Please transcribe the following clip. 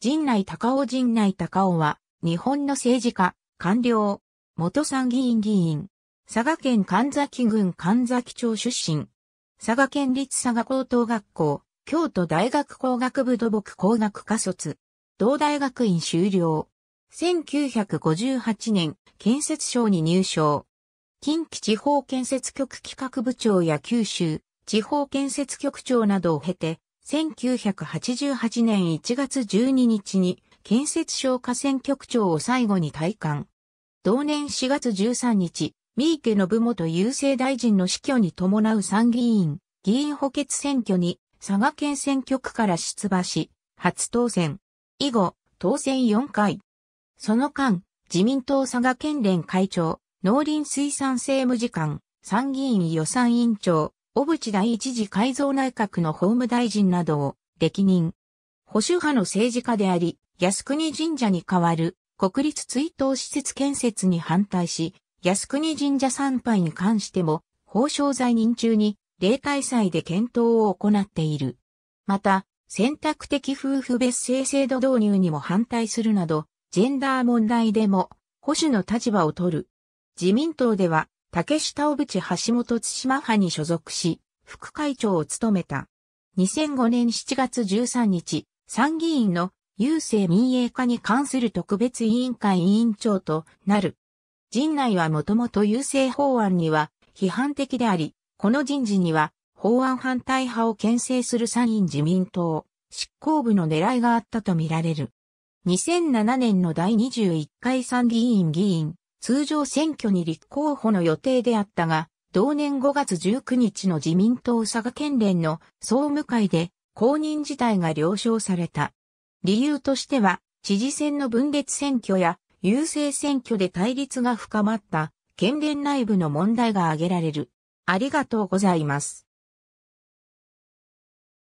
陣内高尾陣内高尾は、日本の政治家、官僚、元参議院議員、佐賀県神崎郡神崎町出身、佐賀県立佐賀高等学校、京都大学工学部土木工学科卒、同大学院修了。1958年、建設省に入省。近畿地方建設局企画部長や九州、地方建設局長などを経て、1988年1月12日に建設省河川局長を最後に退官。同年4月13日、三池信元郵政大臣の死去に伴う参議院議員補欠選挙に佐賀県選挙区から出馬し、初当選。以後、当選4回。その間、自民党佐賀県連会長、農林水産政務次官、参議院予算委員長、小渕第一次改造内閣の法務大臣などを歴任。保守派の政治家であり、靖国神社に代わる国立追悼施設建設に反対し、靖国神社参拝に関しても、法相在任中に例大祭で検討を行っている。また、選択的夫婦別姓制度導入にも反対するなど、ジェンダー問題でも保守の立場を取る。自民党では竹下小淵橋本津島派に所属し、副会長を務めた。2005年7月13日、参議院の郵政民営化に関する特別委員会委員長となる。陣内はもともと郵政法案には批判的であり、この人事には法案反対派を牽制する参院自民党執行部の狙いがあったとみられる。2007年の第21回参議院議員、通常選挙に立候補の予定であったが、同年5月19日の自民党佐賀県連の総務会で公認自体が了承された。理由としては、知事選の分裂選挙や優勢選挙で対立が深まった県連内部の問題が挙げられる。ありがとうございます。